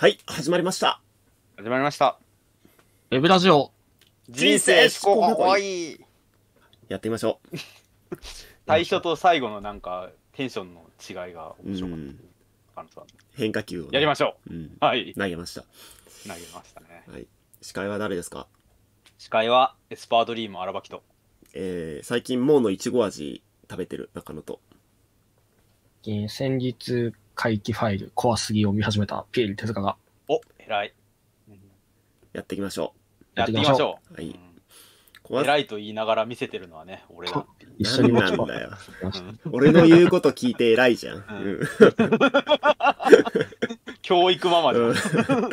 はい、始まりました。始まりました。ウェブラジオ。人生思考かわいい。やってみましょう。最初と最後のなんか、テンションの違いが面白かった。変化球を、ね、やりましょう、うん、はい。投げました。投げましたね。はい。司会は誰ですか司会は、エスパードリーム荒ばきと。えー、最近、もうのいちご味食べてる中野と。先日、回帰ファイル、怖すぎを見始めたピエール手塚が。お、偉い。やっていきましょう。やっていきましょう。はい。偉いと言いながら見せてるのはね、俺だ一緒になんだよ。俺の言うこと聞いて偉いじゃん。うん、教育ママじゃん。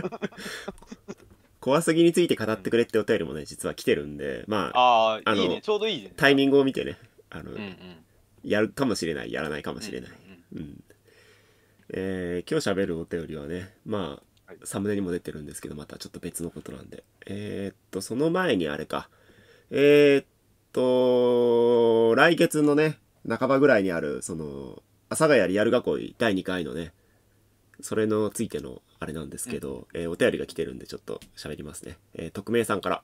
怖すぎについて語ってくれってお便りもね、実は来てるんで、まあ、ああの、ちょうどいいねタイミングを見てね、あの、やるかもしれない、やらないかもしれない。うん。えー、今日喋るお便りはね、まあ、サムネにも出てるんですけど、またちょっと別のことなんで。えー、っと、その前にあれか。えー、っと、来月のね、半ばぐらいにある、その、阿佐ヶ谷リアル学校第2回のね、それのついてのあれなんですけど、うん、えー、お便りが来てるんでちょっと喋りますね。えー、匿名さんから。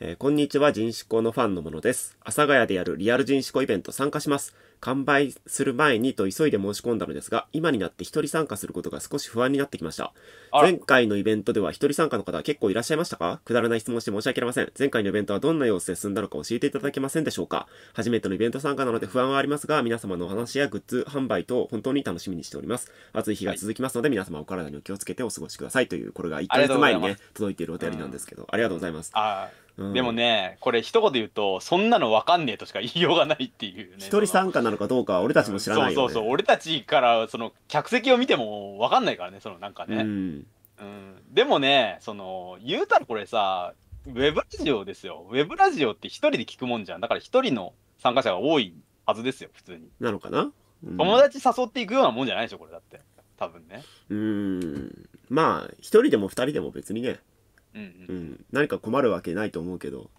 えー、こんにちは、人種校のファンのものです。阿佐ヶ谷でやるリアル人種校イベント参加します。完売する前にと急いで申し込んだのですが、今になって一人参加することが少し不安になってきました。前回のイベントでは一人参加の方は結構いらっしゃいましたかくだらない質問して申し訳ありません。前回のイベントはどんな様子で進んだのか教えていただけませんでしょうか初めてのイベント参加なので不安はありますが、皆様のお話やグッズ販売等本当に楽しみにしております。暑い日が続きますので、皆様お体にお気をつけてお過ごしくださいという、これが1ヶ月前にね、届いているお便りなんですけど、ありがとうございます。でもね、これ一言言うと、そんなの分かんねえとしか言いようがないっていうね。一人参加なのかどうか俺たちも知らない、ね、そうそうそう、俺たちからその客席を見ても分かんないからね、そのなんかね。うん、うん、でもね、その、言うたらこれさ、ウェブラジオですよ。ウェブラジオって一人で聞くもんじゃん。だから一人の参加者が多いはずですよ、普通に。なのかな、うん、友達誘っていくようなもんじゃないでしょ、これだって。多分ね。うん。まあ、一人でも二人でも別にね。うんうん、何か困るわけないと思うけど。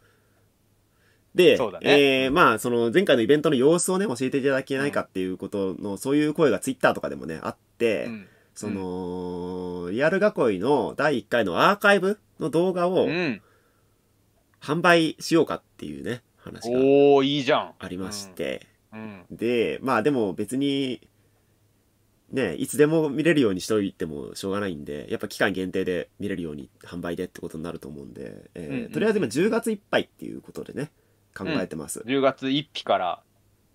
で、ね、えー、まあ、その前回のイベントの様子をね、教えていただけないかっていうことの、うん、そういう声がツイッターとかでもね、あって、うん、その、リアル囲いの第1回のアーカイブの動画を、販売しようかっていうね、話が。ありまして。で、まあでも別に、ね、いつでも見れるようにしておいてもしょうがないんで、やっぱ期間限定で見れるように、販売でってことになると思うんで、えとりあえず今10月いっぱいっていうことでね、考えてます。うん、10月1日から、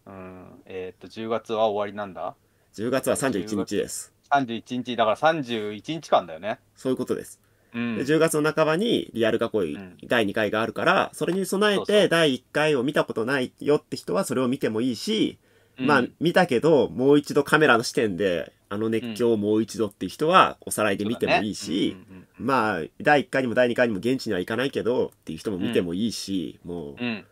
うん、えー、っと、10月は終わりなんだ ?10 月は31日です。31日、だから31日間だよね。そういうことです。うん、で10月の半ばにリアル囲い第2回があるから、それに備えて第1回を見たことないよって人はそれを見てもいいし、まあ見たけど、もう一度カメラの視点であの熱狂をもう一度っていう人はおさらいで見てもいいし、ねうんうんうん、まあ第1回にも第2回にも現地には行かないけどっていう人も見てもいいし、うん、もう、うん、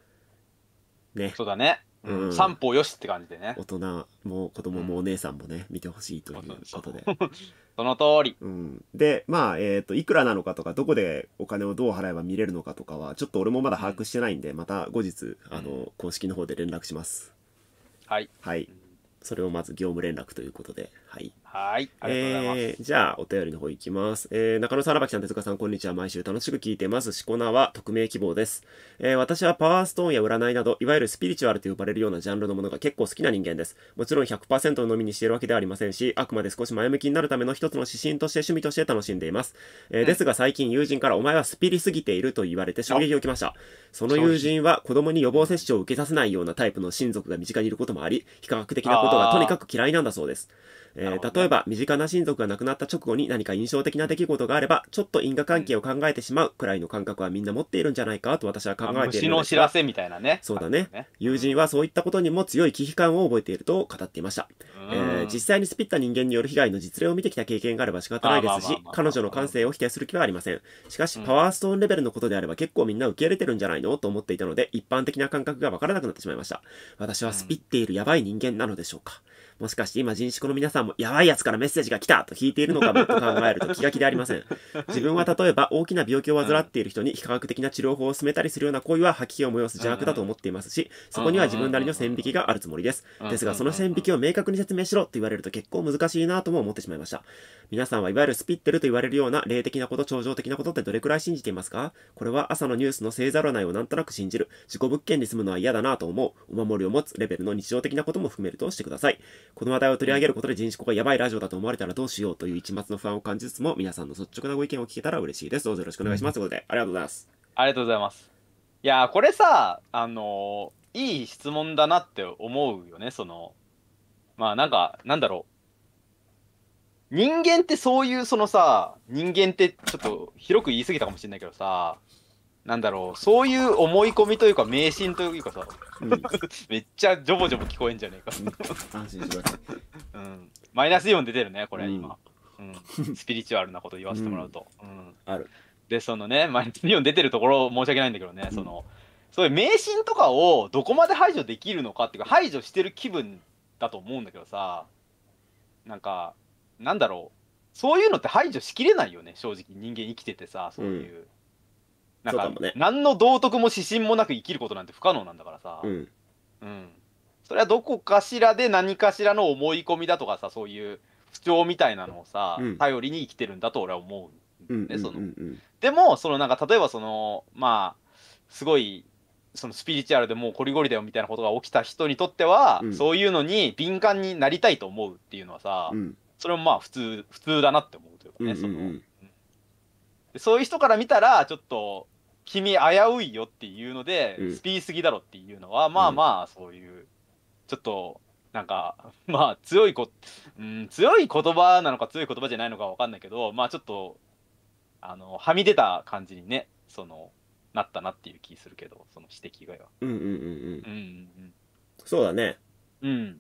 ねそうだね、うん、散歩よしって感じでね大人も子供もお姉さんもね、見てほしいということで その通り、うん、でまあえっ、ー、といくらなのかとかどこでお金をどう払えば見れるのかとかはちょっと俺もまだ把握してないんで、また後日あの公式の方で連絡しますはい、はい、それをまず業務連絡ということではい。はい。ありがとうございます。えー、じゃあ、お便りの方いきます。えー、中野さら荒きさん、手塚さん、こんにちは。毎週楽しく聞いてます。しこなは匿名希望です。えー、私はパワーストーンや占いなど、いわゆるスピリチュアルと呼ばれるようなジャンルのものが結構好きな人間です。もちろん100%のみにしているわけではありませんし、あくまで少し前向きになるための一つの指針として趣味として楽しんでいます。えー、ですが、最近友人からお前はスピリすぎていると言われて衝撃を受けました。その友人は子供に予防接種を受けさせないようなタイプの親族が身近にいることもあり、比較的なことがとにかく嫌いなんだそうです。えー、例えば身近な親族が亡くなった直後に何か印象的な出来事があればちょっと因果関係を考えてしまうくらいの感覚はみんな持っているんじゃないかと私は考えているのです虫の知らせみたいなねそうだね、ね、友人はそういったことにも強い危機感を覚えていると語っていました、えー、実際にスピった人間による被害の実例を見てきた経験があれば仕方ないですし彼女の感性を否定する気はありませんしかしパワーストーンレベルのことであれば結構みんな受け入れてるんじゃないのと思っていたので一般的な感覚がわからなくなってしまいました私はスピっているやばい人間なのでしょうか、うんもしかして今人種の皆さんもやばいやつからメッセージが来たと聞いているのかもと考えると気が気でありません。自分は例えば大きな病気を患っている人に非科学的な治療法を進めたりするような行為は吐き気を催す邪悪だと思っていますし、そこには自分なりの線引きがあるつもりです。ですがその線引きを明確に説明しろと言われると結構難しいなとも思ってしまいました。皆さんはいわゆるスピッテルと言われるような霊的なこと、超常的なことってどれくらい信じていますかこれは朝のニュースの星座占いをなんとなく信じる、自己物件に住むのは嫌だなと思う、お守りを持つレベルの日常的なことも含めるとしてください。この話題を取り上げることで人種がやばいラジオだと思われたらどうしようという一末の不安を感じつつも、皆さんの率直なご意見を聞けたら嬉しいです。どうぞよろしくお願いします。ということで、ありがとうございます。ありがとうございます。いやこれさ、あのー、いい質問だなって思うよね、その、まあなんか、なんだろう。人間ってそういう、そのさ、人間ってちょっと広く言い過ぎたかもしれないけどさ、なんだろう、そういう思い込みというか、迷信というかさ、うん、めっちゃジョボジョボ聞こえんじゃねえか。安心しマイナスイオン出てるね、これ、今。うん、うん、スピリチュアルなこと言わせてもらうと。うん。ある。で、そのね、マイナスイオン出てるところ、申し訳ないんだけどね、その、そういう迷信とかをどこまで排除できるのかっていうか、排除してる気分だと思うんだけどさ、なんか、なんだろう、そういうのって排除しきれないよね、正直、人間生きててさ、そういう。なんか、ね、何の道徳も指針もなく生きることなんて不可能なんだからさ、うん、うん、それはどこかしらで何かしらの思い込みだとかさそういう不調みたいなのをさ、うん、頼りに生きてるんだと俺は思うんでもそのなんか例えばそのまあすごいそのスピリチュアルでもうこりごりだよみたいなことが起きた人にとっては、うん、そういうのに敏感になりたいと思うっていうのはさ、うん、それもまあ普通普通だなって思うというかね、そのそういう人から見たらちょっと君危ういよっていうので、うんスピーすぎだろっていうのは、まあまあ、そういう、ちょっと、なんか、まあ、強いこ、うん、強い言葉なのか強い言葉じゃないのかわかんないけど、まあちょっと、あの、はみ出た感じにね、その、なったなっていう気するけど、その指摘が。外うんうんうんうんうんうんそうだねうん。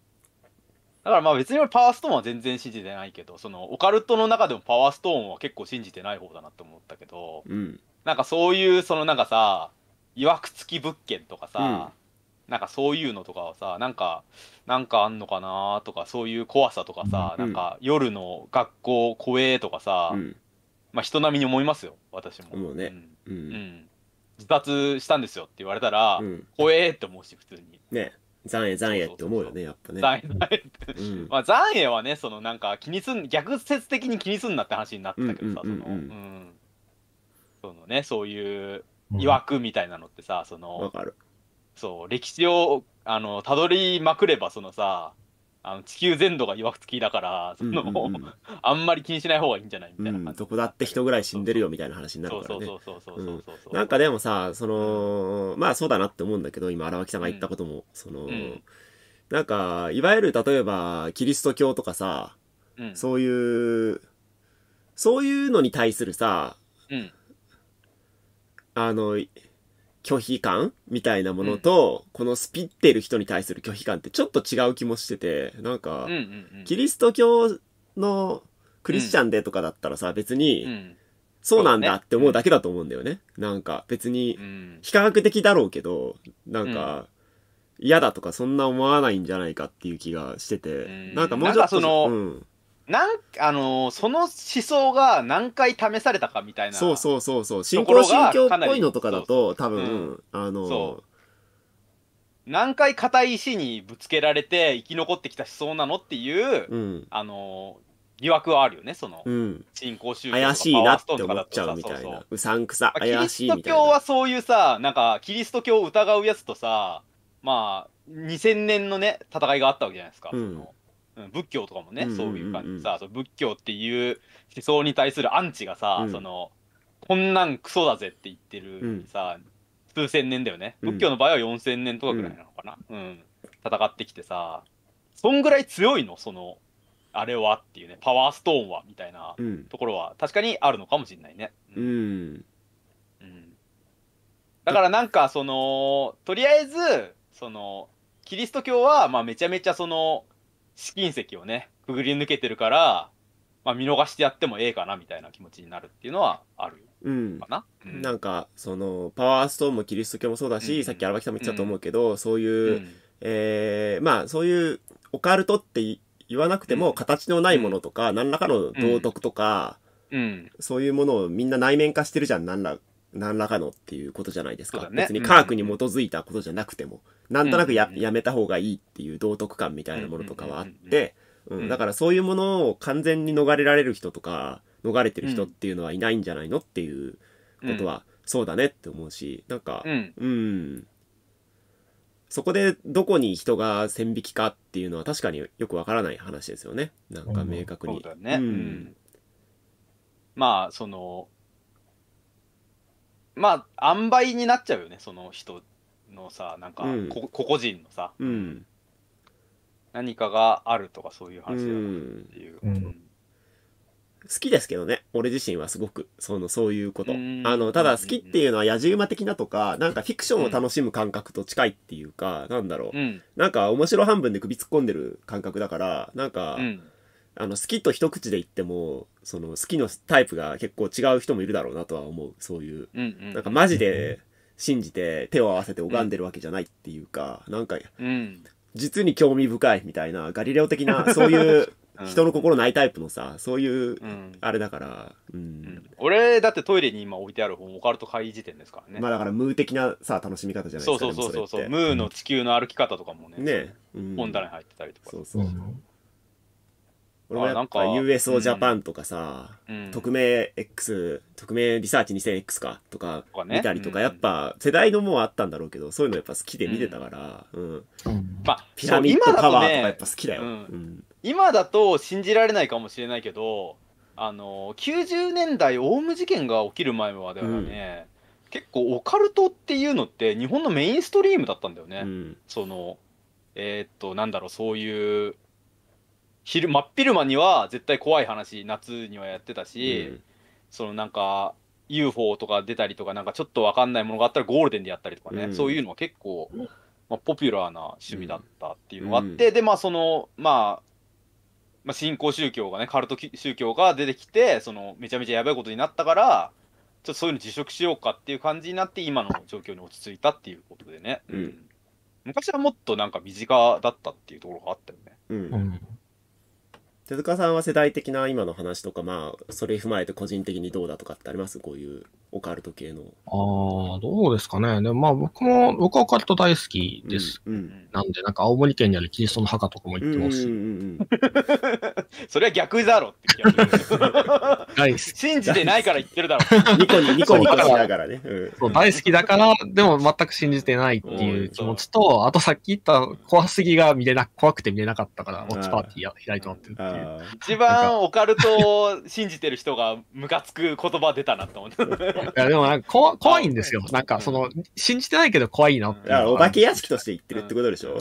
だからまあ別にパワーストーンは全然信じてないけど、その、オカルトの中でもパワーストーンは結構信じてない方だなって思ったけど、うんなんかそういうそのなんかさいわくつき物件とかさ、うん、なんかそういうのとかはさなんかなんかあんのかなとかそういう怖さとかさ、うん、なんか夜の学校怖えとかさ、うん、まあ人並みに思いますよ私も。うね。うん、自殺したんですよって言われたら、怖えって思うし普通に。ね残影残影って思うよねやっぱね。残影残影 まあ残影はねそのなんか気にすん逆説的に気にすんなって話になってたけどさ、そのうん。そのね、そういう曰くみたいなのってさ、その、かる。そう、歴史を、あの、たどりまくれば、そのさ、あの地球全土が曰く付きだから、そうんの、うん あんまり気にしない方がいいんじゃないみたいな感ん、どこだって人ぐらい死んでるよみたいな話になるかそらうね。そうそうそうそうそうそう。なんかでもさ、その、まあそうだなって思うんだけど、今、荒脇さんが言ったことも、その、うんなんか、いわゆる例えば、キリスト教とかさ、うん、そういう、そういうのに対するさ、うんあの、拒否感みたいなものと、うん、このスピってる人に対する拒否感ってちょっと違う気もしてて、なんか、うんうんうん、キリスト教のクリスチャンでとかだったらさ、別に、うん、そうなんだって思うだけだと思うんだよね。うん、なんか別に、非科学的だろうけど、なんか、嫌だとかそんな思わないんじゃないかっていう気がしてて、なんかもうちょっと、その、なんあのーその思想が何回試されたかみたいな。そうそうそうそう。信仰信教っぽいのとかだと、多分、うんあのそ、何回硬い石にぶつけられて生き残ってきた思想なのっていう、うん、あのー疑惑はあるよね、その信仰宗教とか怪しいなって思っちゃうみたいな。うさんくさ、キリ怪しスいトみたい教は。そういうさ、なんか、キリスト教を疑うやつとさ、まあ、2000年のね、戦いがあったわけじゃないですか。うんその仏教とかもね、そういう感じさその仏教っていう思想に対するアンチがさ、うん、そのこんなんクソだぜって言ってるさ、うん、数千年だよね仏教の場合は4,000年とかぐらいなのかな、うん、うん、戦ってきてさそんぐらい強いのそのあれはっていうねパワーストーンはみたいなところは確かにあるのかもしれないね。うん、だからなんかそのとりあえずそのキリスト教はまあめちゃめちゃその試金石をね、くぐり抜けてるから、まあ、見逃してやってもええかなみたいな気持ちになるっていうのはあるかな。うん、うん、なんかそのパワーストーンもキリスト教もそうだし、うん、さっき荒牧さんも言ってたと思うけど、うん、そういう、うん、えー、まあそういうオカルトって言わなくても形のないものとか、何らかの道徳とか、そういうものをみんな内面化してるじゃん何ら何らかのっていうことじゃないですか。ね、別に科学に基づいたことじゃなくても、うん、なんとなくや,、やめた方がいいっていう道徳感みたいなものとかはあって、うん、だからそういうものを完全に逃れられる人とか、逃れてる人っていうのはいないんじゃないのっていうことは、そうだねって思うし、なんか、うん、うんそこでどこに人が線引きかっていうのは確かによくわからない話ですよねなんか明確に。うねうん、まあそのまあ塩梅になっちゃうよねその人のさなんか、個々人のさうん何かがあるとかそういう話だっていう、うんうん好きですけどね俺自身はすごくそのそういうことあうのただ好きっていうのは野じ馬的なとかなんかフィクションを楽しむ感覚と近いっていうかなんだろううんなんか面白半分で首突っ込んでる感覚だからなんかうんあの、好きと一口で言っても、その、好きのタイプが結構違う人もいるだろうなとは思う。そういう。うんうん、なんかマジで信じて手を合わせて拝んでるわけじゃないっていうか、うん、なんか、うん、実に興味深いみたいな、ガリレオ的な、そういう、人の心ないタイプのさ、そういう、あれだから、うんうん俺、だってトイレに今置いてある本、オカルト異辞典ですからね。まあだから、ムー的なさ、楽しみ方じゃないですか。そうそうそうそう、ムーの地球の歩き方とかもね、ね本棚に入ってたりとか。そうそう。俺もやっぱ USO ジャパンとかさ、匿名 X、匿名リサーチ 2000X かとか見たりとか、やっぱ世代のもあったんだろうけど、そういうのやっぱ好きで見てたから、ピラミッドパワーとかやっぱ好きだよ。今だと信じられないかもしれないけど、あの、90年代オウム事件が起きる前まではね、結構オカルトっていうのって日本のメインストリームだったんだよね。その、えっと、なんだろう、そういう、昼真っ昼間には絶対怖い話夏にはやってたし、うん、そのなんか UFO とか出たりとかなんかちょっと分かんないものがあったらゴールデンでやったりとかね、うん、そういうのは結構、まあ、ポピュラーな趣味だったっていうのがあって、うん、でまあそのまあまあ、新興宗教がねカルト宗教が出てきてそのめちゃめちゃやばいことになったからちょっとそういうの辞職しようかっていう感じになって今の状況に落ち着いたっていうことでね、うん、昔はもっとなんか身近だったっていうところがあったよね。うん手塚さんは世代的な今の話とか、まあ、それ踏まえて個人的にどうだとかってありますこういうオカルト系の。ああ、どうですかね。でもまあ僕も、僕はオカルト大好きです。うんうん、なんで、なんか青森県にあるキリストの墓とかも行ってますし。それは逆だろって信じてないから言ってるだろ。ニコニニコニコしながらね。うん、大好きだから、でも全く信じてないっていう気持ちと、あとさっき言った怖すぎが見れな、怖くて見れなかったから、ウォッチパーティーや開いてもってるっていう。一番オカルトを信じてる人がムカつく言葉出たなと思って。いや、でもなんか怖怖いんですよ。なんかその、信じてないけど怖いなって。お化け屋敷として言ってるってことでしょ。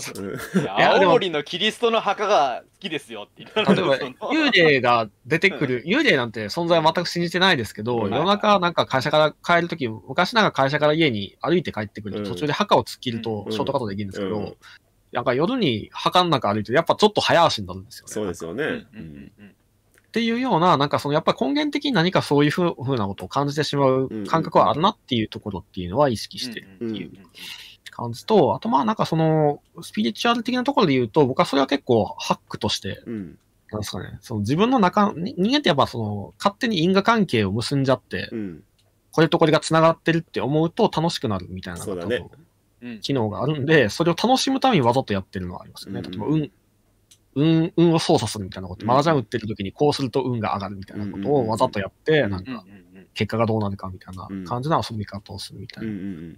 青森のキリストの墓がきですよって言った例えば、幽霊が出てくる、幽霊なんて存在は全く信じてないですけど、夜中なんか会社から帰るとき、昔なんか会社から家に歩いて帰ってくると、途中で墓を突っ切るとショートカットできるんですけど、なんか夜に墓の中歩いて、やっぱちょっと早足になるんですよね。そうですよね。っていうような、なんかそのやっぱり根源的に何かそういうふうなことを感じてしまう感覚はあるなっていうところっていうのは意識してるっていう。感じと、あとまあなんかその、スピリチュアル的なところで言うと、僕はそれは結構ハックとして、うんなんですかね、その自分の中、人間ってやっぱその、勝手に因果関係を結んじゃって、うん、これとこれが繋がってるって思うと楽しくなるみたいな、そうだね。機能があるんで、それを楽しむためにわざとやってるのはありますよね。例えば、運、運、運を操作するみたいなこと、うん、マージャン打ってる時にこうすると運が上がるみたいなことをわざとやって、なんか、結果がどうなるかみたいな感じの遊び方をするみたいな。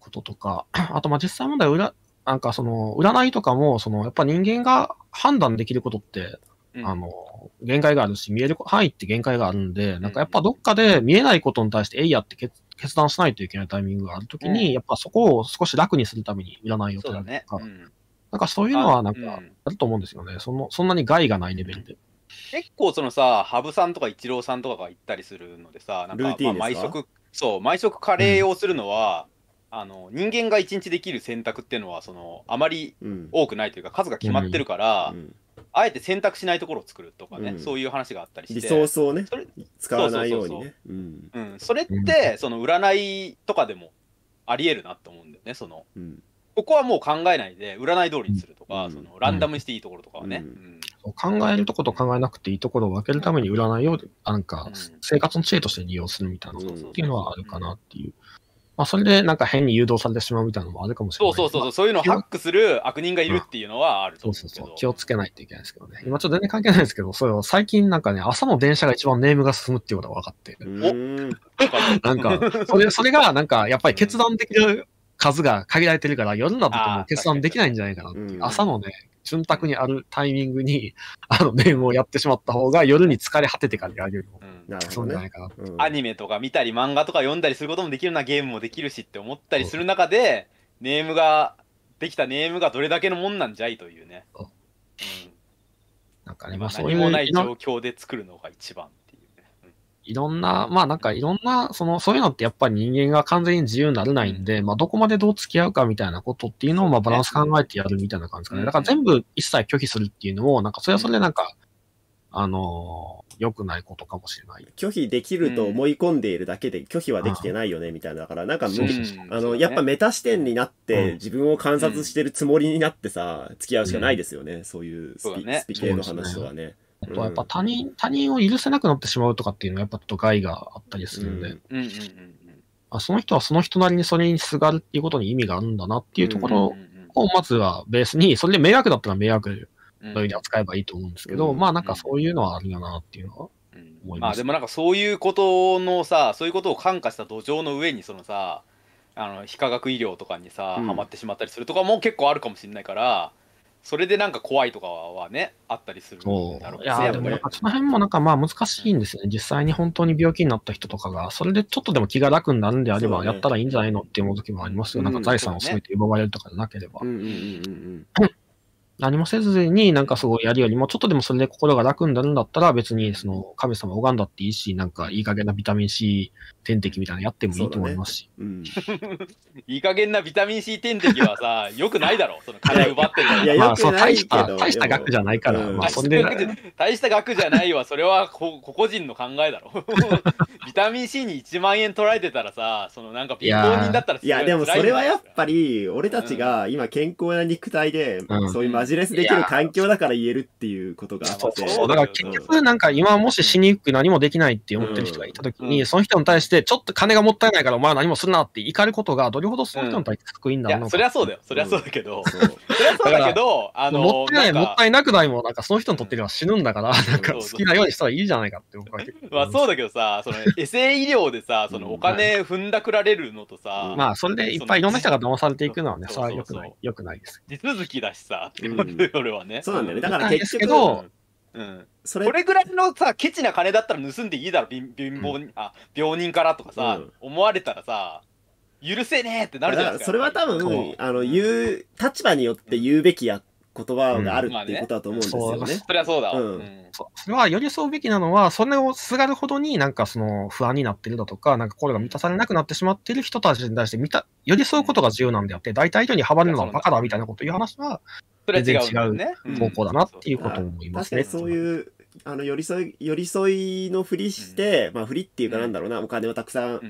こととか、あとまあ実際問題裏、なんかその占いとかも、そのやっぱ人間が判断できることって、あの、限界があるし、見える範囲って限界があるんで、なんかやっぱどっかで見えないことに対して、えいやって決断しないといけないタイミングがあるときに、やっぱそこを少し楽にするために占いを取るとか、なんかそういうのはなんかあると思うんですよね。その、そんなに害がないレベルで。結構そのさ、羽生さんとかイチローさんとかが行ったりするのでさ、なんか毎食、そう、毎食カレーをするのは、あの人間が一日できる選択っていうのはそのあまり多くないというか、数が決まってるから、あえて選択しないところを作るとかね、うん、そういう話があったりして。リソースをね、使わないようにね。うそれって、その占いとかでもありえるなと思うんだよね、その。うん、ここはもう考えないで、占い通りにするとか、うん、そのランダムにしていいところとかはね。考えるとこと考えなくていいところを分けるために占いを、なんか、生活の知恵として利用するみたいな、っていうのはあるかなっていう。まあ、それでなんか変に誘導されてしまうみたいなのもあるかもしれない。そうそうそう、そういうのをハックする悪人がいるっていうのはあると思う、うん、そうそうそう。気をつけないといけないですけどね。今ちょっと全然関係ないですけど、そう最近なんかね、朝の電車が一番ネームが進むっていうことが分かって。おなんか、それ、それがなんかやっぱり決断できる数が限られてるから、夜だと決断できないんじゃないかなっていう。朝のね、潤沢にあるタイミングに、あの、面をやってしまった方が、夜に疲れ果ててからやるよりも、うん、そうじゃないかな、うん、アニメとか見たり、漫画とか読んだりすることもできるな、ゲームもできるしって思ったりする中で、ネームが、できたネームがどれだけのもんなんじゃいというね。ううん、なんかね、まあ、そういう。何もない状況で作るのが一番。いろんな、まあなんかいろんな、その、そういうのってやっぱり人間が完全に自由になれないんで、まあどこまでどう付き合うかみたいなことっていうのを、まあバランス考えてやるみたいな感じですかね。だから全部一切拒否するっていうのも、なんかそれはそれでなんか、あのー、良くないことかもしれない。拒否できると思い込んでいるだけで、拒否はできてないよね、みたいな。だから、なんか、うん、あの、やっぱメタ視点になって、自分を観察してるつもりになってさ、付き合うしかないですよね。そういうスピ,、ね、スピ系の話とはね。あとはやっぱ他人、うん、他人を許せなくなってしまうとかっていうのはやっぱちょっと害があったりするんで、その人はその人なりにそれにすがるっていうことに意味があるんだなっていうところをまずはベースに、それで迷惑だったら迷惑のように扱えばいいと思うんですけど、まあなんかそういうのはあるよなっていうのは。思います、まあでもなんかそういうことのさそういうことを感化した土壌の上にそのさあの非科学医療とかにさ、ハマはまってしまったりするとかも結構あるかもしれないから、それでなんか怖いとかはね、あったりするんだろう、いや、でもなんかその辺もなんかまあ難しいんですよね。実際に本当に病気になった人とかが、それでちょっとでも気が楽になるんであれば、やったらいいんじゃないのって思う時もありますよ。ね、なんか財産をすべて奪われるとかじゃなければ。うんうんうんうん 何もせずになんかすごいやるよりも、ちょっとでもそれで心が楽になるんだったら、別にその神様拝んだっていいし、なんかいい加減なビタミン C 点滴みたいなやってもいいと思いますし。うね、うん、いい加減なビタミン C 点滴はさ、よくないだろ、その金奪ってるの。いや、まあ、そう大した大した額じゃないから、ん、まあそで。大した額じゃないわ、それはこ個々人の考えだろ。ビタミン C に1万円取られてたらさ、そのなんか貧乏人だったらいや、でもそれはやっぱり、俺たちが今健康な肉体で、うん、そういう真ジレスできる環境だから言えるっていうことがあって。そうだから結局、なんか今もし死にくく何もできないって思ってる人がいた時に、うん、その人に対して、ちょっと金がもったいないからお前は何もするなって怒ることが、どれほどその人に対して救いんだろうな、うん、そりゃそうだよ。そりゃそうだけど、そりゃそうだけど、あの、もったいない、もったいなくないも、なんかその人にとっては死ぬんだから、なんか好きなようにしたらいいじゃないかって思う。まあそうだけどさ、そのエセ医療でさ、そのお金踏んだくられるのとさ、まあそれでいっぱいいろんな人が騙されていくのはね、それはよくない、よくないです。手続きだしさ、っていう 俺はね。そうなんだよね。だから結局、うん、それこれぐらいのさケチな金だったら盗んでいいだろ貧乏、うん、あ病人からとかさ、うん、思われたらさ許せねえってなるじゃん。それは多分あの言う立場によって言うべきや言葉があるっていうことだと思うんですよね。まあ、ねそそれはそうだ。うん。それは寄り添うべきなのは、それをすがるほどになんかその不安になってるだとか、なんか心が満たされなくなってしまっている人たちに対して見た寄り添うことが重要なんであって、大体以上に阻まれるのはバカだみたいなこという話は、全違う方向だなっていうことを思いますね。そういうあの寄り添い寄り添いのふりして、まあふりっていうかなんだろうな、お金をたくさん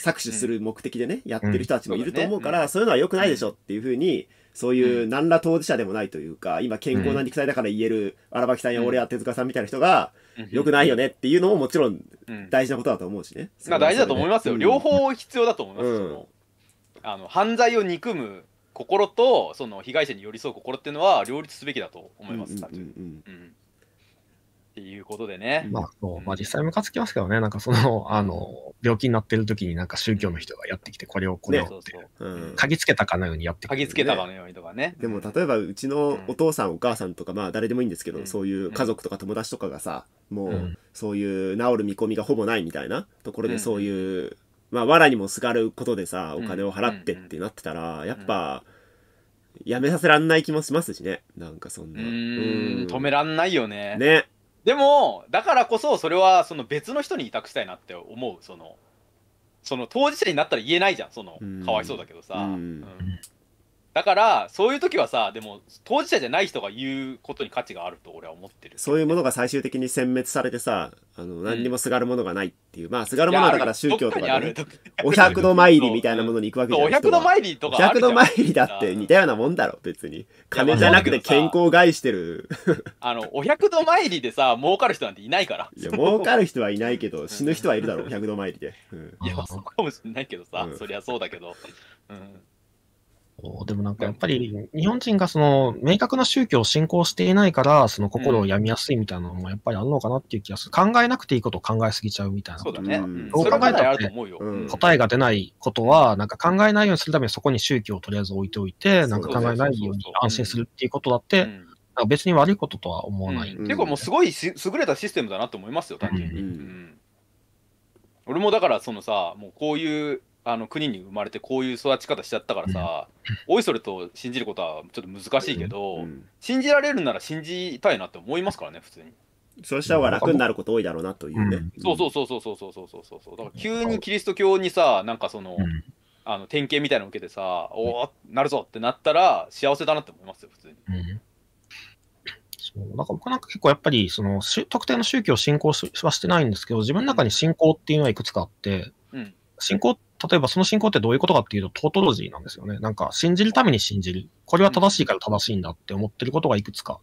搾取する目的でね、やってる人たちもいると思うから、そういうのは良くないでしょっていうふうに、そういう何ら当事者でもないというか、今健康な肉体だから言える荒牧さんや俺や手塚さんみたいな人が、良くないよねっていうのももちろん大事なことだと思うしね。まあ大事だと思いますよ。両方必要だと思います。あの犯罪を憎む心とその被害者に寄り添う心っていうのは両立すべきだと思います。っていうことでね。まあ、そうまあ、実際ムカつきますけどね、なんかその、あの、病気になってる時になんか宗教の人がやってきて、これをこれをって、嗅ぎつけたかのようにやってくる、ね。嗅ぎつけたかのようにとかね。でも例えばうちのお父さん、お母さんとか、まあ誰でもいいんですけど、そういう家族とか友達とかがさ、もうそういう治る見込みがほぼないみたいなところでそういうまあ、藁にもすがることでさ、お金を払ってってなってたら、やっぱ、やめさせらんない気もしますしね。なんかそんな。うん止めらんないよね。ね。でも、だからこそ、それはその別の人に委託したいなって思う。その、その当事者になったら言えないじゃん。その、かわいそうだけどさ。うんだからそういう時はさでも当事者じゃない人が言うことに価値があると俺は思ってる、ね、そういうものが最終的に殲滅されてさあの何にもすがるものがないっていう、うん、まあすがるものだから宗教とかねお百度参りみたいなものに行くわけじゃないお百度参りとかお百度参りだって似たようなもんだろ別に金じゃなくて健康を害してるあのお百度参りでさ儲かる人なんていないからいや儲かる人はいないけど死ぬ人はいるだろお百度参りで、うん、いやそうかもしれないけどさ、うん、そりゃそうだけどうんでもなんかやっぱり日本人がその明確な宗教を信仰していないからその心を病みやすいみたいなのもやっぱりあるのかなっていう気がする。考えなくていいことを考えすぎちゃうみたいな。そうだね。どう考えたって答えが出ないことはなんか考えないようにするためにそこに宗教をとりあえず置いておいて、なんか考えないように安心するっていうことだって、別に悪いこととは思わない。結構もうすごい優れたシステムだなと思いますよ、単純に。俺もだからそのさ、もうこういうあの国に生まれてこういう育ち方しちゃったからさ、おいそれと信じることはちょっと難しいけど、信じられるなら信じたいなって思いますからね普通に。そうした方が楽になること多いだろうなというね。そうそうそうそうそうそうそうそうそう。だから急にキリスト教にさ、なんかその、あの典型みたいなの受けてさ、おお、なるぞってなったら幸せだなって思いますよ、普通に。うんそうなんか僕なんか結構やっぱりその特定の宗教を信仰はしてないんですけど自分の中に信仰っていうのはいくつかあって、うん、信仰っ例えばその信仰ってどういうことかっていうと、トートロジーなんですよね。なんか、信じるために信じる。これは正しいから正しいんだって思ってることがいくつか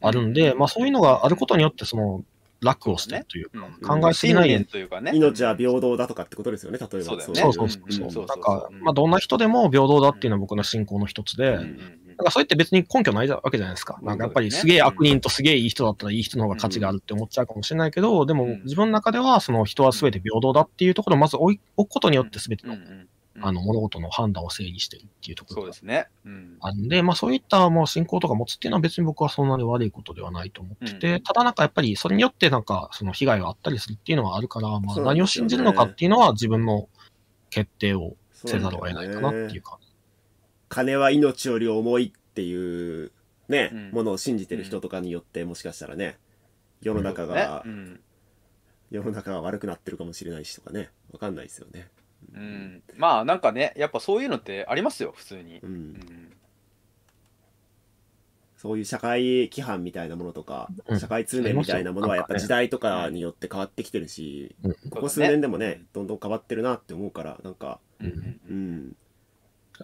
あるんで、まあそういうのがあることによって、その、楽をしてというか、考えすぎない。というかね。命は平等だとかってことですよね、例えば。そうそうそう。なんか、まあどんな人でも平等だっていうのは僕の信仰の一つで、だからそやって別に根拠ないわけじゃないですか。なんかやっぱりすげえ悪人とすげえいい人だったらいい人の方が価値があるって思っちゃうかもしれないけど、でも自分の中ではその人は全て平等だっていうところをまず置くことによって全てのあの物事の判断を整理してるっていうところそうでね。あるんで、まあ、そういったもう信仰とか持つっていうのは別に僕はそんなに悪いことではないと思ってて、ただなんかやっぱりそれによってなんかその被害があったりするっていうのはあるから、まあ、何を信じるのかっていうのは自分の決定をせざるを得ないかなっていう感じ。金は命より重いっていうね、うんものを信じてる人とかによってもしかしたらね、世の中が、うん世の中が悪くなってるかもしれないしとかね、わかんないですよね。うん、まあなんかねやっぱそういうのってありますよ普通に、ううん。そういう社会規範みたいなものとか、うん社会通念みたいなものはやっぱ時代とかによって変わってきてるし、うんここ数年でもね、どんどん変わってるなって思うから、なんか、うんうん、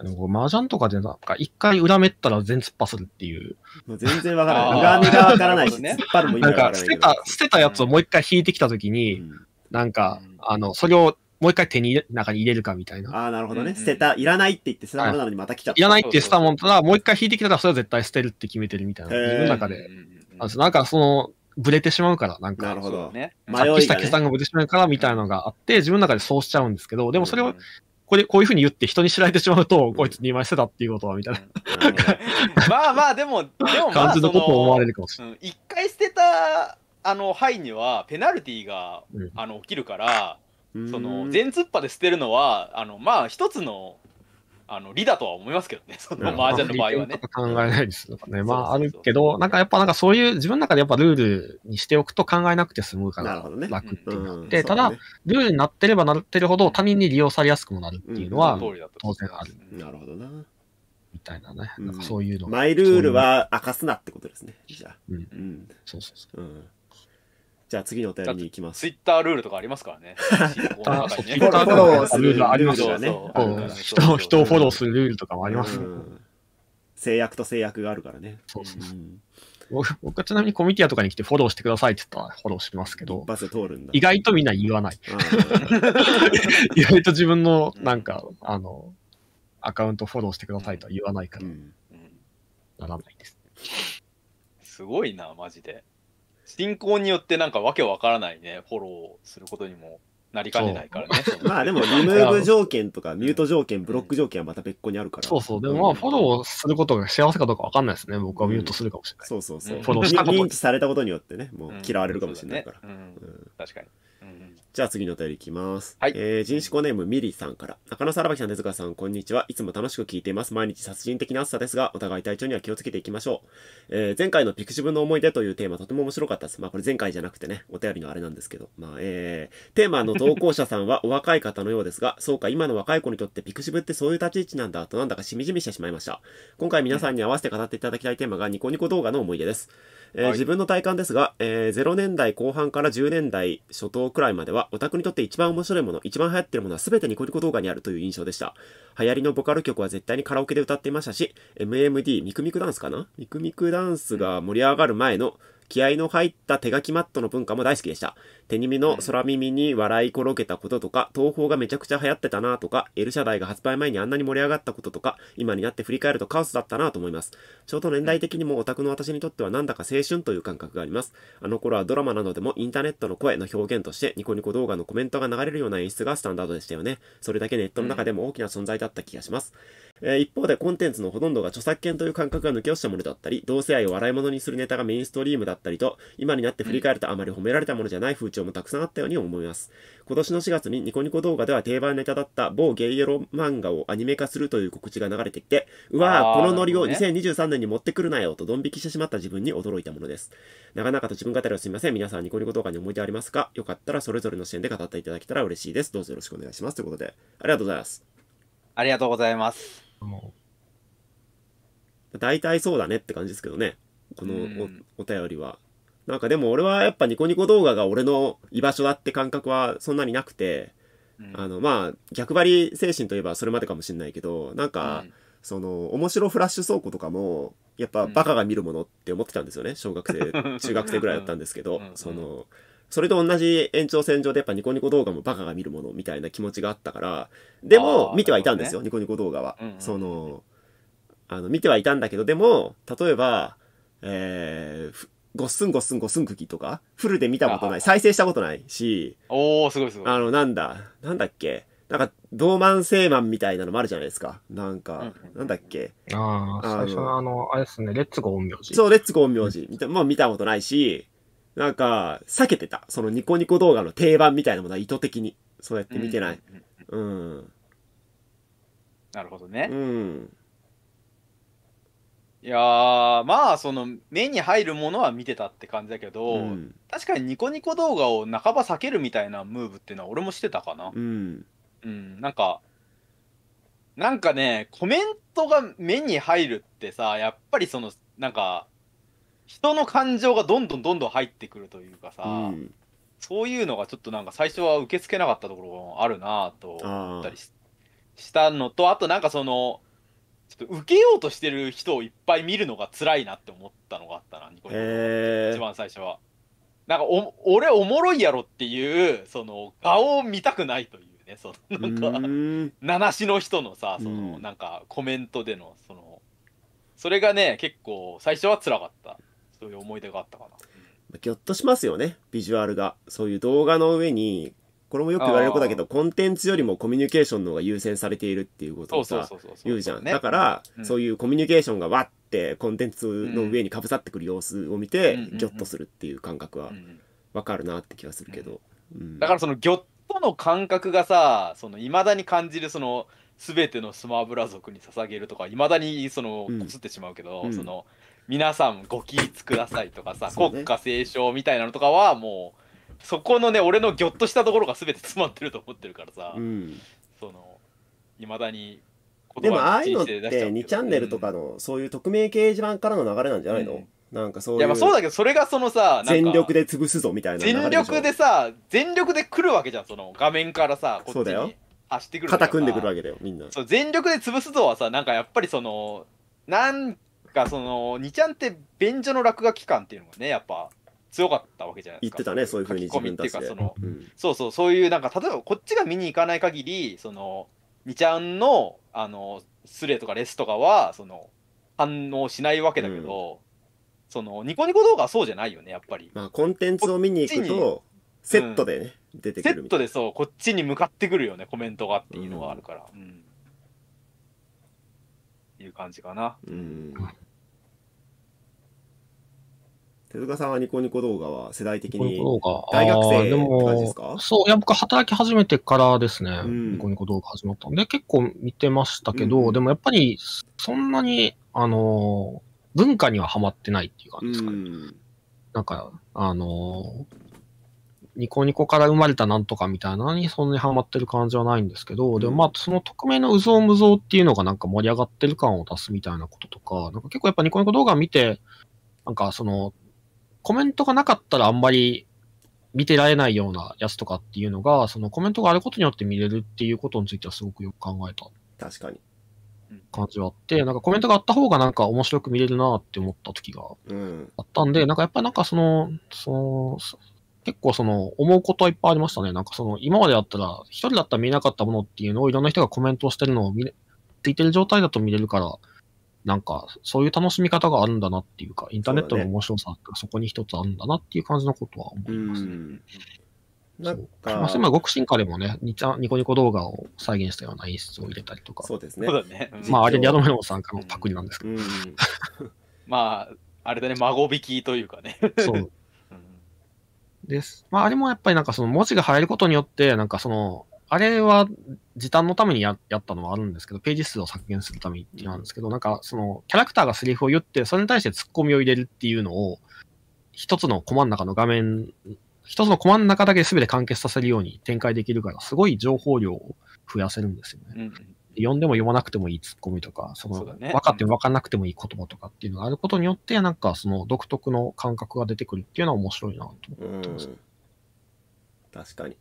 ージ麻雀とかでなんか、一回裏めったら全突っ張するっていう。全然わからない。裏目がわからないし、ね、突っ張るもなんか、捨てた、捨てたやつをもう一回引いてきたときに、うん、なんか、あの、それをもう一回手に、中に入れるかみたいな。ああ、なるほどね。捨てた、いらないって言って捨てたものなのにまた来ちゃった。いらないって捨てたものただ、もう一回引いてきたら、それは絶対捨てるって決めてるみたいな。自分の中で。あなんか、その、ぶれてしまうから、なんか、なるほど。ね、さっした決断がぶれてしまうからみたいなのがあって、自分の中でそうしちゃうんですけど、でもそれをこでこういうふうに言って人に知られてしまうと、こいつ2枚捨てたっていうことは、みたいな。まあまあ、でも、でも感じのことを思われるかもしれない。一、回捨てた、あの、範囲には、ペナルティが、あの、起きるから、その、全突破で捨てるのは、あの、まあ、一つの、あの利だとは思いますけどね、その麻雀の場合はね。考えないですよね。まあ、あるけど、なんかやっぱなんかそういう、自分の中でやっぱルールにしておくと考えなくて済むから、楽ってなって、ね、ただ、ルールになってればなってるほど他人に利用されやすくもなるっていうのは、当然ある。なるほどな。みたいなね。なんかそういうの。マイルールは明かすなってことですね。じゃあ。うん。そうそうそう。うんじゃあ次のお便りに行きます。ツイッタールールとかありますからね。ツイッターフォローするルールありますよね。人を人をフォローするルールとかもあります、制約と制約があるからね。僕はちなみにコミティアとかに来てフォローしてくださいって言ったらフォローしますけど、意外とみんな言わない。意外と自分のなんか、うん、あの、アカウントフォローしてくださいとは言わないから、ならないです。すごいな、マジで。進行によってなんかわけわからないね、フォローすることにもなりかねないからね。まあでも、リムーブ条件とか、ミュート条件、ブロック条件はまた別個にあるから。そうそう。でもまあ、フォローすることが幸せかどうかわかんないですね。僕はミュートするかもしれない。そうそうそう。フォローしたこと認知されたことによってね、もう嫌われるかもしれないから。確かに。じゃあ次のお便りいきます。はい。えー、人種コネームミリさんから。中野さらばきさん、手塚さん、こんにちは。いつも楽しく聞いています。毎日殺人的な暑さですが、お互い体調には気をつけていきましょう。えー、前回のピクシブの思い出というテーマ、とても面白かったです。まあ、これ前回じゃなくてね、お便りのあれなんですけど。まあ、えー、テーマの投稿者さんは お若い方のようですが、そうか、今の若い子にとってピクシブってそういう立ち位置なんだ、となんだかしみじみしてしまいました。今回皆さんに合わせて語っていただきたいテーマが、ニコニコ動画の思い出です。えー自分の体感ですが、えー、0年代後半から10年代初頭くらいまでは、オタクにとって一番面白いもの、一番流行ってるものは全てニコニコ動画にあるという印象でした。流行りのボカロ曲は絶対にカラオケで歌っていましたし、MMD、ミクミクダンスかなミクミクダンスが盛り上がる前の、気合の入った手書きマットの文化も大好きでした。手耳の空耳に笑い転げたこととか、東方がめちゃくちゃ流行ってたなとか、L 社代が発売前にあんなに盛り上がったこととか、今になって振り返るとカオスだったなと思います。ちょうど年代的にもオタクの私にとってはなんだか青春という感覚があります。あの頃はドラマなどでもインターネットの声の表現としてニコニコ動画のコメントが流れるような演出がスタンダードでしたよね。それだけネットの中でも大きな存在だった気がします。えー、一方でコンテンツのほとんどが著作権という感覚が抜け落ちたものだったり、同性愛を笑い物にするネタがメインストリームだったりと、今になって振り返るとあまり褒められたものじゃない風潮もたくさんあったように思います。今年の4月にニコニコ動画では定番ネタだった某ゲイエロ漫画をアニメ化するという告知が流れてきて、うわぁ、このノリを2023年に持ってくるなよとドン引きしてしまった自分に驚いたものです。長々と自分語りをすみません。皆さんニコニコ動画に思い出ありますかよかったらそれぞれの視点で語っていただけたら嬉しいです。どうぞよろしくお願いします。ということで、ありがとうございます。ありがとうございます。も大体そうだねって感じですけどね。このおうん、お便りは。なんかでも俺はやっぱニコニコ動画が俺の居場所だって感覚はそんなになくて、うん、あのまあ逆張り精神といえばそれまでかもしれないけど、なんか、その面白フラッシュ倉庫とかも、やっぱバカが見るものって思ってたんですよね。小学生、中学生ぐらいだったんですけど、その、それと同じ延長線上でやっぱニコニコ動画もバカが見るものみたいな気持ちがあったから、でも見てはいたんですよ、ね、ニコニコ動画は。うんうん、その、あの、見てはいたんだけど、でも、例えば、えー、ごっすんごっすんごっすんくきとか、フルで見たことない、再生したことないし、おー、すごいすごい。あの、なんだ、なんだっけ、なんか、ドーマンセーマンみたいなのもあるじゃないですか。なんか、なんだっけ。ああ、最初のあの、あれですね、レッツゴー陰陽師。そう、レッツゴー陰陽師。まあ、見たことないし、なんか、避けてた。そのニコニコ動画の定番みたいなものは意図的に。そうやって見てない。うん。うん、なるほどね。うん。いやまあ、その、目に入るものは見てたって感じだけど、うん、確かにニコニコ動画を半ば避けるみたいなムーブっていうのは俺もしてたかな。うん。うん、なんか、なんかね、コメントが目に入るってさ、やっぱりその、なんか、人の感情がどんどんどんどん入ってくるというかさ、うん、そういうのがちょっとなんか最初は受け付けなかったところもあるなと思ったりしたのとあとなんかそのちょっと受けようとしてる人をいっぱい見るのが辛いなって思ったのがあったなニコニコ、一番最初はなんかお俺おもろいやろっていうその顔を見たくないというねそのなんか七しの人のさそのなんかコメントでのそのそれがね結構最初は辛かったそういう思い出があったかなぎょっとしますよねビジュアルがそういう動画の上にこれもよく言われることだけどコンテンツよりもコミュニケーションの方が優先されているっていうことをさ言うじゃん、ね、だから、うん、そういうコミュニケーションがわってコンテンツの上にかぶさってくる様子を見て、ぎょっとするっていう感覚はわかるなって気がするけど、だからそのぎょっとの感覚がさそのいまだに感じるそのすべてのスマブラ族に捧げるとかいまだにそのこすってしまうけど、その。皆さんご起立くださいとかさ、ね、国歌斉唱みたいなのとかはもうそこのね俺のぎょっとしたところが全て詰まってると思ってるからさ、うん、そのいまだにでもああいうのって2チャンネルとかの、そういう匿名掲示板からの流れなんじゃないの、うんなんかそういやまあそうだけどそれがそのさ全力で潰すぞみたいな全力でさ全力で来るわけじゃんその画面からさこっちに走ってくる肩組んでくるわけだよみんなそう全力で潰すぞはさなんかやっぱりそのなんかその2ちゃんって便所の落書き感っていうのがねやっぱ強かったわけじゃないですか言ってたねそういうふうに自分たちでその、うん、そうそうそういうなんか例えばこっちが見に行かない限りその2ちゃんのあのスレとかレスとかはその反応しないわけだけど、うん、そのニコニコ動画はそうじゃないよねやっぱりまあコンテンツを見に行くとセットでね、うん、出てくるセットでそうこっちに向かってくるよねコメントがっていうのがあるからうん、うん、いう感じかなうん手塚さんはニコニコ動画は世代的に大学生って感じですかそう、いや、僕働き始めてからですね、うん、ニコニコ動画始まったんで、結構見てましたけど、うん、でもやっぱり、そんなに、あの、文化にはハマってないっていう感じですかね。うん、なんか、あの、ニコニコから生まれたなんとかみたいなのにそんなにハマってる感じはないんですけど、でもまあその匿名のうぞうむぞうっていうのがなんか盛り上がってる感を出すみたいなこととか、なんか結構やっぱニコニコ動画見て、なんかそのコメントがなかったらあんまり見てられないようなやつとかっていうのが、そのコメントがあることによって見れるっていうことについてはすごくよく考えた。確かに。感じはあって、なんかコメントがあった方がなんか面白く見れるなって思った時があったんで、うん、なんかやっぱりなんかその、その、結構その思うことはいっぱいありましたね。なんかその今までだったら、一人だったら見えなかったものっていうのをいろんな人がコメントしてるのを見、ついてる状態だと見れるから、なんか、そういう楽しみ方があるんだなっていうか、インターネットの面白さがそこに一つあるんだなっていう感じのことは思います、ね。うなんか、まあ、今、極真でもね、ニコニコ動画を再現したような演出を入れたりとか、そうですね。まあ、あれ、ニャドメロさんからのパクリなんですけど。うんうん、まあ、あれだね、孫引きというかね。そう。です。まあ、あれもやっぱりなんかその文字が入ることによって、なんかその、あれは時短のためにやったのはあるんですけど、ページ数を削減するためなんですけど、なんかそのキャラクターがセリフを言って、それに対してツッコミを入れるっていうのを、一つのコマの中の画面、一つのコマの中だけ全て完結させるように展開できるから、すごい情報量を増やせるんですよね。うん読んでも読まなくてもいいツッコミとか、その分かっても分かんなくてもいい言葉とかっていうのがあることによって、なんかその独特の感覚が出てくるっていうのは面白いなと思ってます。確かに。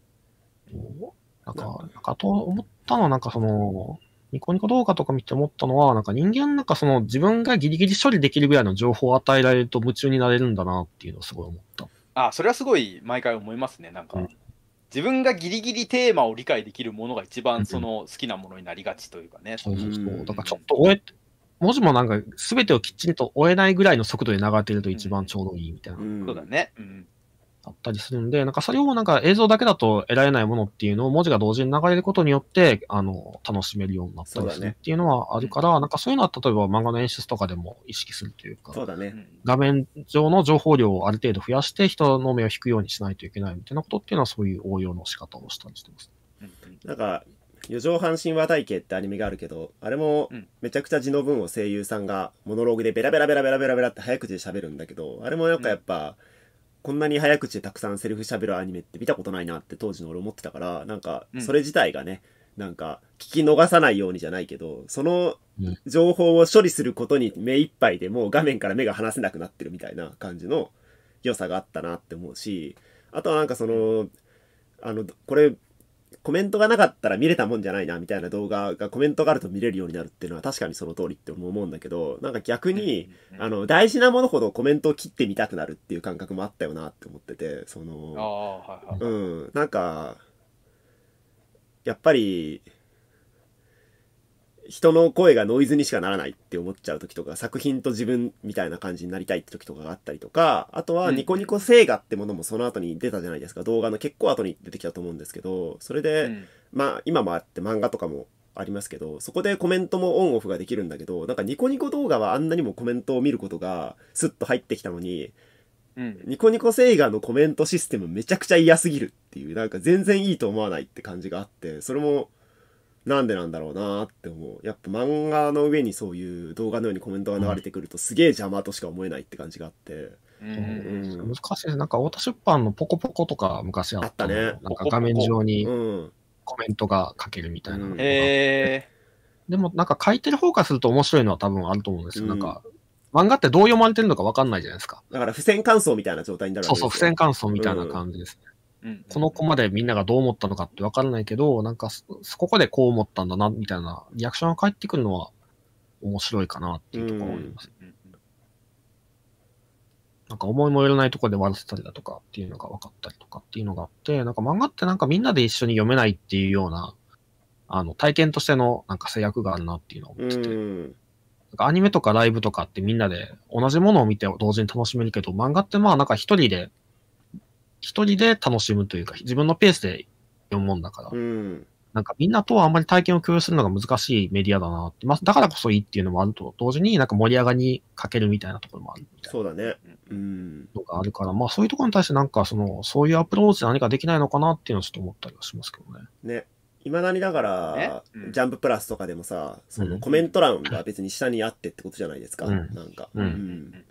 なんか、なんかと思ったのは、なんかその、ニコニコ動画とか見て思ったのは、なんか人間なんかその自分がギリギリ処理できるぐらいの情報を与えられると夢中になれるんだなっていうのをすごい思った。あ、それはすごい毎回思いますね。なんか、うん、自分がギリギリテーマを理解できるものが一番その好きなものになりがちというかね。そうそうそう。だからちょっと終え、文字もなんか全てをきっちりと終えないぐらいの速度で流れてると一番ちょうどいいみたいな。うんうん、そうだね。うんあったりするんで、なんかそれをなんか映像だけだと得られないものっていうのを文字が同時に流れることによって、あの、楽しめるようになったりするっていうのはあるから、ね、なんかそういうのは例えば漫画の演出とかでも意識するというか、そうだね。画面上の情報量をある程度増やして人の目を引くようにしないといけないみたいなことっていうのはそういう応用の仕方をしたりしてます。なんか、四畳半神話体系ってアニメがあるけど、あれもめちゃくちゃ字の文を声優さんがモノローグでベラベラベラベラベラベラって早口で喋るんだけど、あれもなんかやっぱ、うんこんなに早口でたくさんセリフ喋るアニメって見たことないなって当時の俺思ってたからなんかそれ自体がね、うん、なんか聞き逃さないようにじゃないけどその情報を処理することに目いっぱいでもう画面から目が離せなくなってるみたいな感じの良さがあったなって思うしあとはなんかそのあのこれコメントがなかったら見れたもんじゃないなみたいな動画がコメントがあると見れるようになるっていうのは確かにその通りって思うんだけどなんか逆にあの大事なものほどコメントを切ってみたくなるっていう感覚もあったよなって思っててその、うんなんかやっぱり人の声がノイズにしかならないって思っちゃう時とか、作品と自分みたいな感じになりたいって時とかがあったりとか、あとはニコニコ星画ってものもその後に出たじゃないですか、動画の結構後に出てきたと思うんですけど、それで、うん、まあ今もあって漫画とかもありますけど、そこでコメントもオンオフができるんだけど、なんかニコニコ動画はあんなにもコメントを見ることがスッと入ってきたのに、うん、ニコニコ星画のコメントシステムめちゃくちゃ嫌すぎるっていう、なんか全然いいと思わないって感じがあって、それも、なんでなんだろうなって思う。やっぱ漫画の上にそういう動画のようにコメントが流れてくるとすげえ邪魔としか思えないって感じがあって。うん、難しいです。なんか太田出版のポコポコとか昔あった。ね。なんか画面上にコメントが書けるみたいなのうん、でもなんか書いてる方からすると面白いのは多分あると思うんですよ。うん、なんか漫画ってどう読まれてるのか分かんないじゃないですか。だから付箋感想みたいな状態になるそうそう、付箋感想みたいな感じですね。この子までみんながどう思ったのかってわからないけど、なんかそ、そこでこう思ったんだな、みたいなリアクションが返ってくるのは面白いかなっていうところは思います。うん、なんか思いもよらないところで笑らせたりだとかっていうのが分かったりとかっていうのがあって、なんか漫画ってなんかみんなで一緒に読めないっていうような、あの、体験としてのなんか制約があるなっていうのを思ってて。なんかアニメとかライブとかってみんなで同じものを見て同時に楽しめるけど、漫画ってまあなんか一人で一人で楽しむというか、自分のペースで読むもんだから、うん、なんかみんなとあんまり体験を共有するのが難しいメディアだなって、まあ、だからこそいいっていうのもあると同時に、なんか盛り上がりにかけるみたいなところもあるみたいな。そうだね。うん。とかあるから、まあそういうところに対してなんかその、そういうアプローチで何かできないのかなっていうのをちょっと思ったりはしますけどね。ね。いまだにだから、ジャンププラスとかでもさ、そのコメント欄が別に下にあってってことじゃないですか、うん、なんか、うん、うん、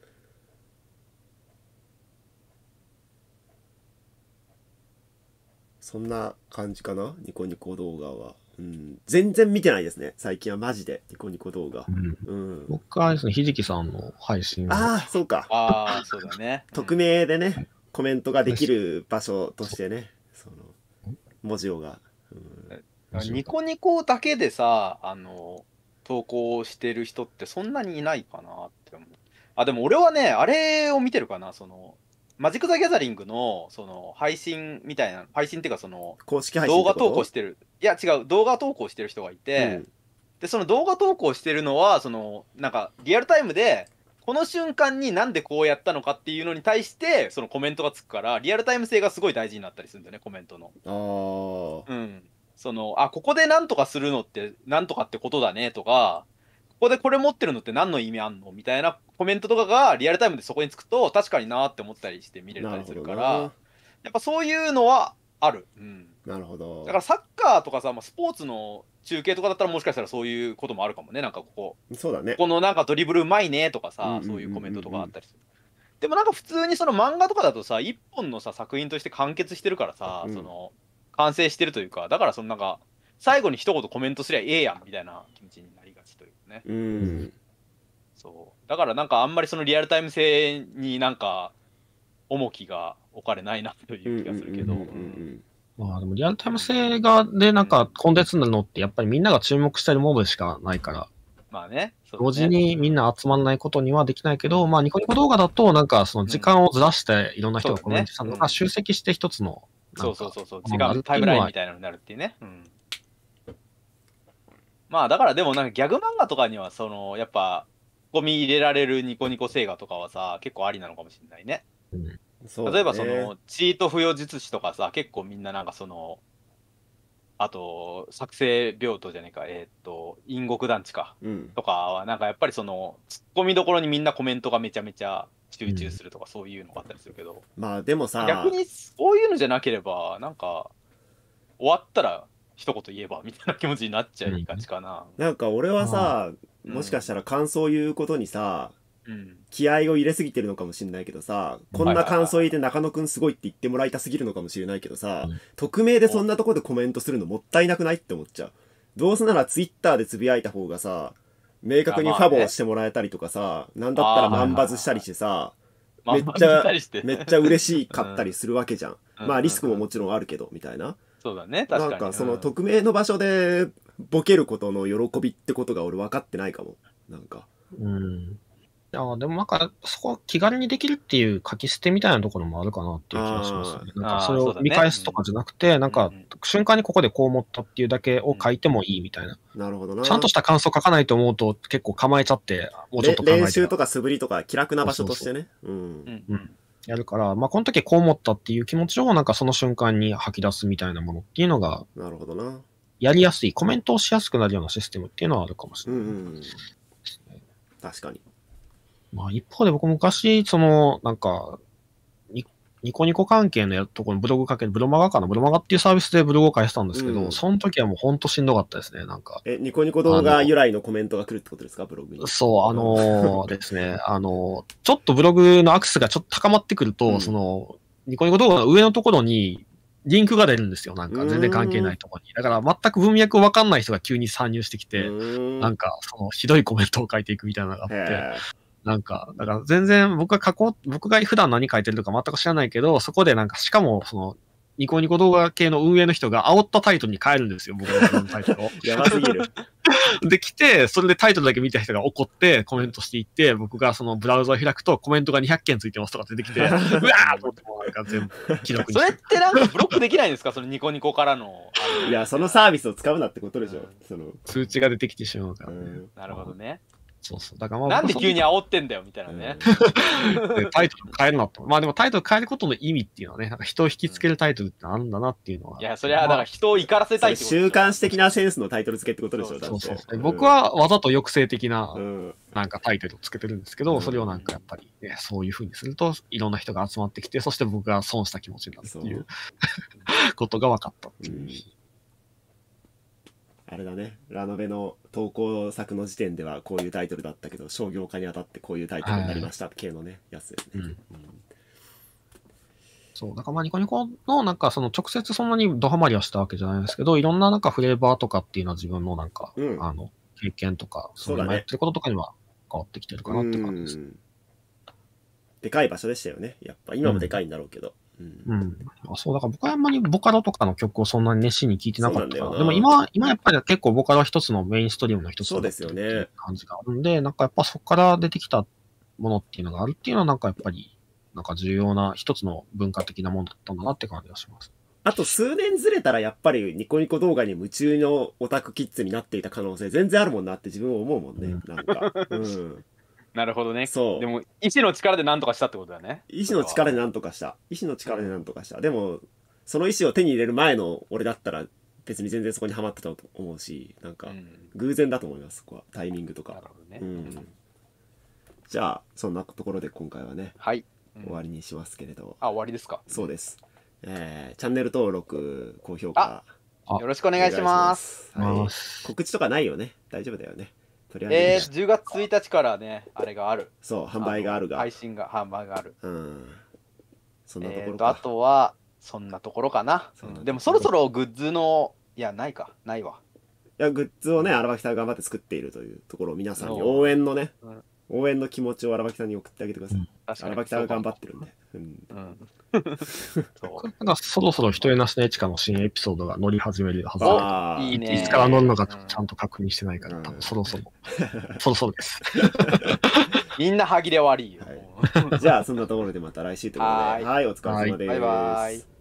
そんな感じかなニコニコ動画は。うん、全然見てないですね、最近はマジで、ニコニコ動画。うん、うん、僕はですね、ひじきさんの配信ああ、そうか。ああ、そうだね。匿名でね、コメントができる場所としてね、その、文字をが。うん、ニコニコだけでさ、あの、投稿してる人ってそんなにいないかなって思う。あ、でも俺はね、あれを見てるかな、その、マジック・ザ・ギャザリングのその配信みたいな、配信っていうかその、公式配信動画投稿してる、いや違う、動画投稿してる人がいて、うん、で、その動画投稿してるのは、その、なんか、リアルタイムで、この瞬間になんでこうやったのかっていうのに対してそのコメントがつくからリアルタイム性がすごい大事になったりするんだよねコメントの。あうん、そのあここでなんとかするのってなんとかってことだねとかこでこれ持ってるのって何の意味あんのみたいなコメントとかがリアルタイムでそこにつくと確かになって思ったりして見れたりするからやっぱそういうのはある、うん、なるほどだからサッカーとかさ、まあ、スポーツの中継とかだったらもしかしたらそういうこともあるかもねなんかここそうだねこのなんかドリブルうまいねとかさそういうコメントとかあったりするでもなんか普通にその漫画とかだとさ一本のさ作品として完結してるからさ、うん、その完成してるというかだからそのなんか最後に一言コメントすりゃええやんみたいな気持ちになるね。うん。そう。だからなんかあんまりそのリアルタイム性になんか重きが置かれないなという気がするけど。まあでもリアルタイム性がでなんかコンテンツなのってやっぱりみんなが注目してるものしかないから。まあね。同時、にみんな集まらないことにはできないけど、まあニコニコ動画だとなんかその時間をずらしていろんな人がコメントしたのが集積して一つの、そうそうそうそう、時間タイムラインみたいなのになるっていうね。うんまあだからでもなんかギャグ漫画とかにはそのやっぱゴミ入れられるニコニコ星画とかはさ結構ありなのかもしれないね。うんね、例えばそのチート不要術師とかさ結構みんななんかそのあと作成病棟じゃねえかえー、っと陰国団地か、うん、とかはなんかやっぱりそのツッコミどころにみんなコメントがめちゃめちゃ集中するとか、うん、そういうのがあったりするけどまあでもさ逆にそういうのじゃなければなんか終わったら一言言えばみたいな気持ちになっちゃいがちかな。なんか俺はさ、もしかしたら感想を言うことにさ、うん、気合を入れすぎてるのかもしれないけどさ、こんな感想を言って中野くんすごいって言ってもらいたすぎるのかもしれないけどさ、うん、匿名でそんなとこでコメントするのもったいなくないって思っちゃう。どうせならツイッターでつぶやいた方がさ、明確にファボをしてもらえたりとかさ、ね、なんだったら万バズしたりしてさ、めっちゃ、めっちゃ嬉しかったりするわけじゃん。まあリスクももちろんあるけど、みたいな。そうだね、確かに。なんかその匿名の場所でボケることの喜びってことが俺分かってないかも。なんか。うん。あでもなんか、そこ気軽にできるっていう書き捨てみたいなところもあるかなっていう気がしますね。なんかそれを見返すとかじゃなくて、ね、なんか瞬間にここでこう思ったっていうだけを書いてもいいみたいな。うん、なるほどな。ちゃんとした感想書かないと思うと結構構えちゃって、もうちょっと考え練習とか素振りとか気楽な場所としてね。そうそうそううん。うんやるから、まあ、この時こう思ったっていう気持ちをなんかその瞬間に吐き出すみたいなものっていうのが、なるほどな。やりやすい、コメントをしやすくなるようなシステムっていうのはあるかもしれない。うんうん、確かに。まあ、一方で僕昔、その、なんか、ニコニコ関係のところにブログかける、ブロマガかなブロマガっていうサービスでブログを返したんですけど、うん、その時はもうほんとしんどかったですね、なんか。え、ニコニコ動画由来のコメントが来るってことですか、ブログに。そう、あのー、ですね、あのー、ちょっとブログのアクセスがちょっと高まってくると、うん、その、ニコニコ動画の上のところに、リンクが出るんですよ。なんか全然関係ないところに。だから全く文脈わかんない人が急に参入してきて、んなんかそのひどいコメントを書いていくみたいなのがあって、なんか、だから全然僕が過去、僕が普段何書いてるとか全く知らないけど、そこでなんか、しかも、その、ニコニコ動画系の運営の人が煽ったタイトルに変えるんですよ、僕のタイトルを。やばすぎる。で、来て、それでタイトルだけ見た人が怒ってコメントしていって、僕がそのブラウザを開くとコメントが200件ついてますとか出てきて、うわーと思ってもか全部記録にそれってなんかブロックできないんですかそのニコニコからの。いや、そのサービスを使うなってことでしょ。その通知が出てきてしまうから、ね、なるほどね。そうそう。だからまあ、なんで急に煽ってんだよ、みたいなね。タイトル変えるなと。まあでもタイトル変えることの意味っていうのはね、なんか人を引きつけるタイトルってあるんだなっていうのは。いや、それはだから人を怒らせたいってこと、週刊誌的なセンスのタイトル付けってことでしょ、だそうそうそう、僕はわざと抑制的な、なんかタイトルをつけてるんですけど、それをなんかやっぱり、ね、そういうふうにすると、いろんな人が集まってきて、そして僕が損した気持ちになるっていう ことが分かったっていう。あれだねラノベの投稿作の時点ではこういうタイトルだったけど商業化にあたってこういうタイトルになりました系のね、やつね。うん、うんそう、だからまあニコニコのなんかその直接そんなにドハマりはしたわけじゃないですけど、いろんななんかフレーバーとかっていうのは自分のなんか、うん、あの、経験とか、そういうやってることとかには変わってきてるかなって感じです。でかい場所でしたよね。やっぱ今もでかいんだろうけど。うん。あそう、だから僕はあんまりボカロとかの曲をそんなに熱心に聴いてなかったから。でも今、今やっぱり結構ボカロは一つのメインストリームの一つの感じがあるんで、でね、なんかやっぱそこから出てきたものっていうのがあるっていうのはなんかやっぱり、なんか重要な一つの文化的なものだったんだなって感じがします。あと数年ずれたらやっぱりニコニコ動画に夢中のオタクキッズになっていた可能性全然あるもんなって自分は思うもんね。うん、なんか。うんなるほどね。そうでも、意志の力で何とかしたってことだね。意志の力で何とかした。意志の力で何とかした。でも、その意志を手に入れる前の俺だったら、別に全然そこにはまってたと思うし、なんか、偶然だと思います、そこは。タイミングとか。なるほどね。うんじゃあ、そんなところで今回はね、はい。終わりにしますけれど。あ、終わりですか。そうです。えー、チャンネル登録、高評価。よろしくお願いします。告知とかないよね。大丈夫だよね。取り上げえー、10月1日からね、あれがある。そう、販売があるが。配信が、販売がある。うん。そんなところか。えー、とあとは、そんなところかな、うん、でもそろそろグッズの、いや、ないか、ないわ。いや、グッズをね、荒牧さん頑張って作っているというところを皆さんに応援のね、応援の気持ちを荒牧さんに送ってあげてください。確荒牧さんが頑張ってるんで。うん。う そろそろ人へなしのエチカの新エピソードが乗り始めるはずああ、いいねいつから乗るのかちゃんと確認してないから、多分そろそろ、そろそろです。みんな歯切れ悪いよ。じゃあそんなところでまた来週ということで。はいい、お疲れ様です。バイバイ。